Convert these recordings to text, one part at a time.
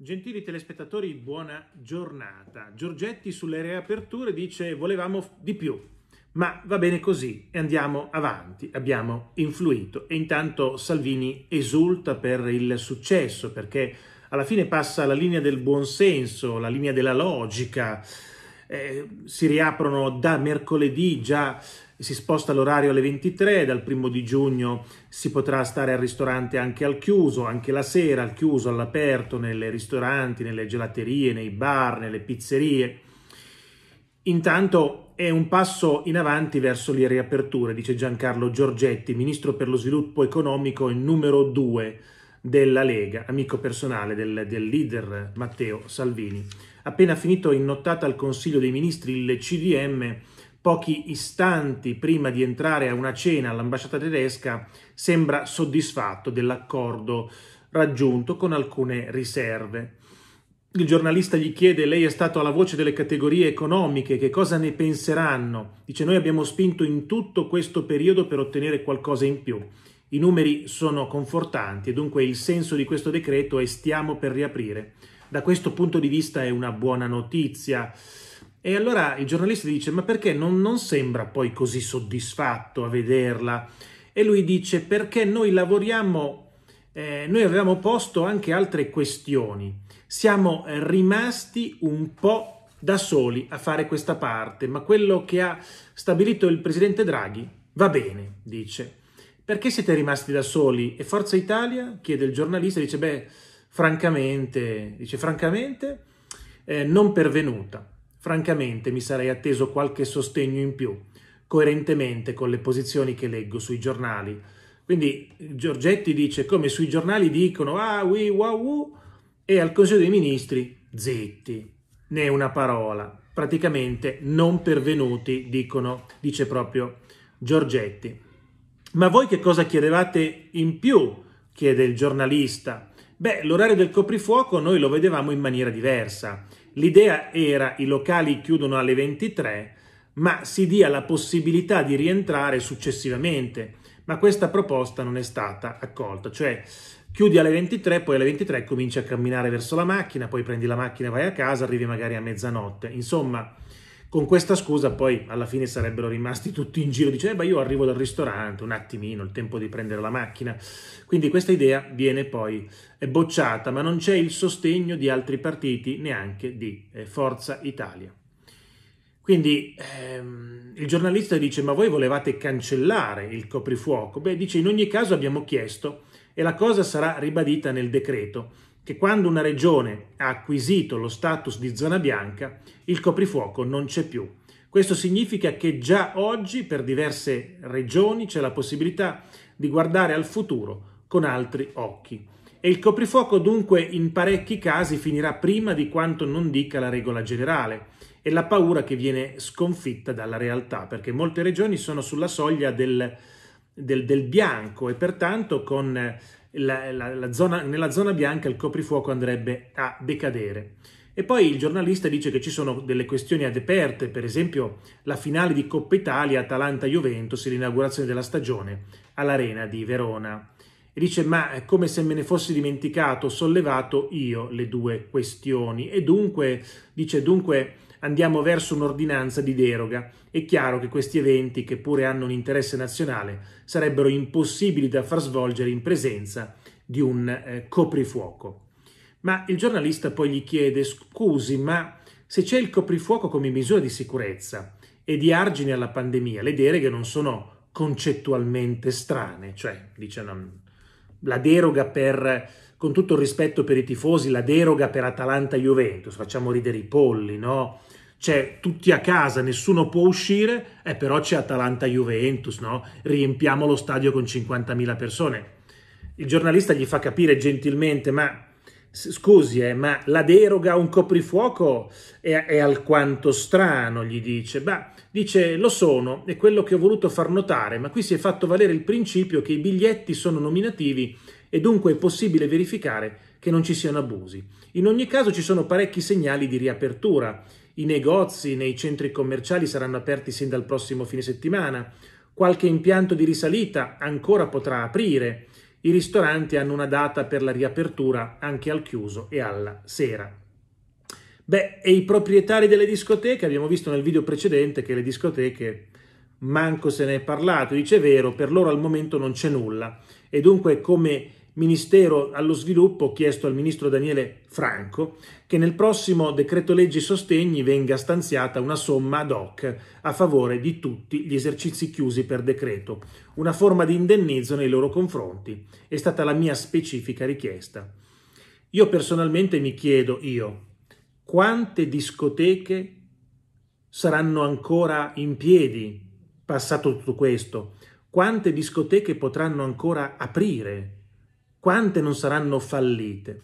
Gentili telespettatori, buona giornata. Giorgetti sulle riaperture dice volevamo di più, ma va bene così e andiamo avanti, abbiamo influito. E intanto Salvini esulta per il successo perché alla fine passa la linea del buonsenso, la linea della logica, eh, si riaprono da mercoledì già si sposta l'orario alle 23, dal primo di giugno si potrà stare al ristorante anche al chiuso, anche la sera al chiuso, all'aperto, nelle ristoranti, nelle gelaterie, nei bar, nelle pizzerie. Intanto è un passo in avanti verso le riaperture, dice Giancarlo Giorgetti, ministro per lo sviluppo economico e numero 2 della Lega, amico personale del, del leader Matteo Salvini. Appena finito in nottata al Consiglio dei Ministri il CDM pochi istanti prima di entrare a una cena all'ambasciata tedesca, sembra soddisfatto dell'accordo raggiunto con alcune riserve. Il giornalista gli chiede, lei è stato alla voce delle categorie economiche, che cosa ne penseranno? Dice, noi abbiamo spinto in tutto questo periodo per ottenere qualcosa in più. I numeri sono confortanti e dunque il senso di questo decreto è stiamo per riaprire. Da questo punto di vista è una buona notizia. E allora il giornalista dice ma perché non, non sembra poi così soddisfatto a vederla? E lui dice perché noi lavoriamo, eh, noi avevamo posto anche altre questioni. Siamo eh, rimasti un po' da soli a fare questa parte, ma quello che ha stabilito il presidente Draghi va bene, dice perché siete rimasti da soli? E Forza Italia chiede il giornalista, dice, beh, francamente, dice, francamente, eh, non pervenuta. Francamente mi sarei atteso qualche sostegno in più, coerentemente con le posizioni che leggo sui giornali. Quindi Giorgetti dice come sui giornali dicono ah, oui, wow, wow, e al Consiglio dei Ministri zitti, né una parola. Praticamente non pervenuti, dicono, dice proprio Giorgetti. Ma voi che cosa chiedevate in più? chiede il giornalista. Beh, l'orario del coprifuoco noi lo vedevamo in maniera diversa. L'idea era i locali chiudono alle 23, ma si dia la possibilità di rientrare successivamente. Ma questa proposta non è stata accolta, cioè chiudi alle 23, poi alle 23 cominci a camminare verso la macchina, poi prendi la macchina, vai a casa, arrivi magari a mezzanotte. Insomma, con questa scusa poi alla fine sarebbero rimasti tutti in giro, dicendo, eh, io arrivo dal ristorante, un attimino, il tempo di prendere la macchina. Quindi questa idea viene poi bocciata, ma non c'è il sostegno di altri partiti, neanche di eh, Forza Italia. Quindi ehm, il giornalista dice, ma voi volevate cancellare il coprifuoco? Beh, dice, in ogni caso abbiamo chiesto e la cosa sarà ribadita nel decreto che quando una regione ha acquisito lo status di zona bianca, il coprifuoco non c'è più. Questo significa che già oggi per diverse regioni c'è la possibilità di guardare al futuro con altri occhi. E il coprifuoco dunque in parecchi casi finirà prima di quanto non dica la regola generale e la paura che viene sconfitta dalla realtà, perché molte regioni sono sulla soglia del, del, del bianco e pertanto con la, la, la zona, nella zona bianca il coprifuoco andrebbe a decadere. E poi il giornalista dice che ci sono delle questioni ad aperte, per esempio la finale di Coppa Italia Atalanta-Juventus e l'inaugurazione della stagione all'Arena di Verona. E dice, ma è come se me ne fossi dimenticato, ho sollevato io le due questioni. E dunque, dice, dunque andiamo verso un'ordinanza di deroga. È chiaro che questi eventi, che pure hanno un interesse nazionale, sarebbero impossibili da far svolgere in presenza di un eh, coprifuoco. Ma il giornalista poi gli chiede, scusi, ma se c'è il coprifuoco come misura di sicurezza e di argine alla pandemia, le deroghe non sono concettualmente strane, cioè, dice, non, la deroga per, con tutto il rispetto per i tifosi, la deroga per Atalanta-Juventus, facciamo ridere i polli, no? C'è cioè, tutti a casa, nessuno può uscire, eh, però c'è Atalanta-Juventus, no? Riempiamo lo stadio con 50.000 persone. Il giornalista gli fa capire gentilmente, ma Scusi, eh, ma la deroga a un coprifuoco è, è alquanto strano, gli dice. Beh, dice, lo sono, è quello che ho voluto far notare, ma qui si è fatto valere il principio che i biglietti sono nominativi e dunque è possibile verificare che non ci siano abusi. In ogni caso ci sono parecchi segnali di riapertura. I negozi nei centri commerciali saranno aperti sin dal prossimo fine settimana. Qualche impianto di risalita ancora potrà aprire i ristoranti hanno una data per la riapertura anche al chiuso e alla sera. Beh, e i proprietari delle discoteche? Abbiamo visto nel video precedente che le discoteche manco se ne è parlato, dice vero, per loro al momento non c'è nulla e dunque come Ministero allo Sviluppo ho chiesto al ministro Daniele Franco che nel prossimo decreto leggi sostegni venga stanziata una somma ad hoc a favore di tutti gli esercizi chiusi per decreto, una forma di indennizzo nei loro confronti. È stata la mia specifica richiesta. Io personalmente mi chiedo io quante discoteche saranno ancora in piedi passato tutto questo? Quante discoteche potranno ancora aprire quante non saranno fallite?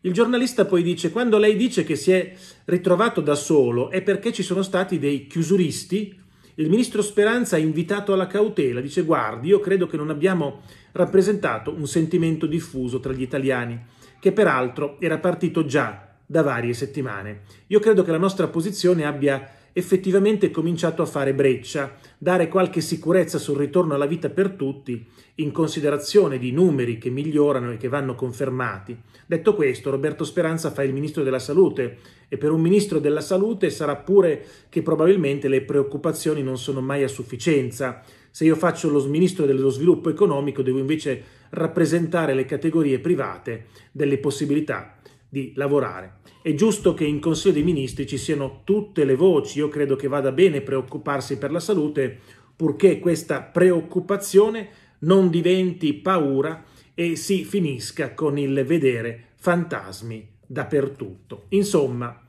Il giornalista poi dice, quando lei dice che si è ritrovato da solo è perché ci sono stati dei chiusuristi, il ministro Speranza ha invitato alla cautela, dice guardi, io credo che non abbiamo rappresentato un sentimento diffuso tra gli italiani, che peraltro era partito già da varie settimane. Io credo che la nostra posizione abbia effettivamente cominciato a fare breccia, dare qualche sicurezza sul ritorno alla vita per tutti, in considerazione di numeri che migliorano e che vanno confermati. Detto questo, Roberto Speranza fa il ministro della salute e per un ministro della salute sarà pure che probabilmente le preoccupazioni non sono mai a sufficienza. Se io faccio lo ministro dello sviluppo economico devo invece rappresentare le categorie private delle possibilità di lavorare. È giusto che in Consiglio dei Ministri ci siano tutte le voci, io credo che vada bene preoccuparsi per la salute, purché questa preoccupazione non diventi paura e si finisca con il vedere fantasmi dappertutto. Insomma,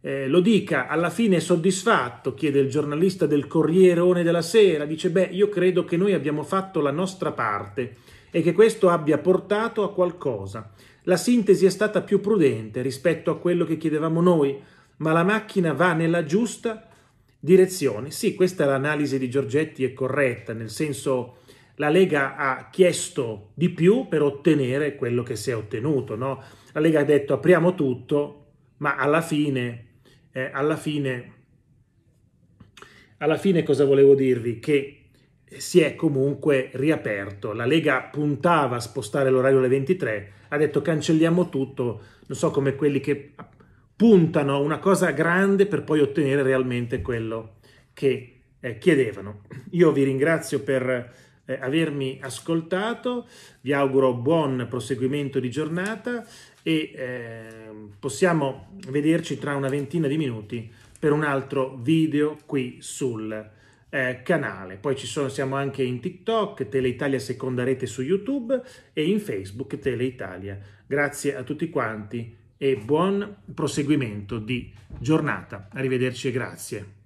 eh, lo dica alla fine è soddisfatto, chiede il giornalista del Corrierone della Sera, dice beh io credo che noi abbiamo fatto la nostra parte e che questo abbia portato a qualcosa la sintesi è stata più prudente rispetto a quello che chiedevamo noi, ma la macchina va nella giusta direzione. Sì, questa è l'analisi di Giorgetti è corretta, nel senso la Lega ha chiesto di più per ottenere quello che si è ottenuto. No? La Lega ha detto apriamo tutto, ma alla fine, eh, alla fine, alla fine cosa volevo dirvi? Che si è comunque riaperto. La Lega puntava a spostare l'orario alle 23, ha detto cancelliamo tutto, non so come quelli che puntano a una cosa grande per poi ottenere realmente quello che eh, chiedevano. Io vi ringrazio per eh, avermi ascoltato, vi auguro buon proseguimento di giornata e eh, possiamo vederci tra una ventina di minuti per un altro video qui sul eh, canale. Poi ci sono, siamo anche in TikTok, Teleitalia Seconda Rete su YouTube e in Facebook Teleitalia. Grazie a tutti quanti e buon proseguimento di giornata. Arrivederci e grazie.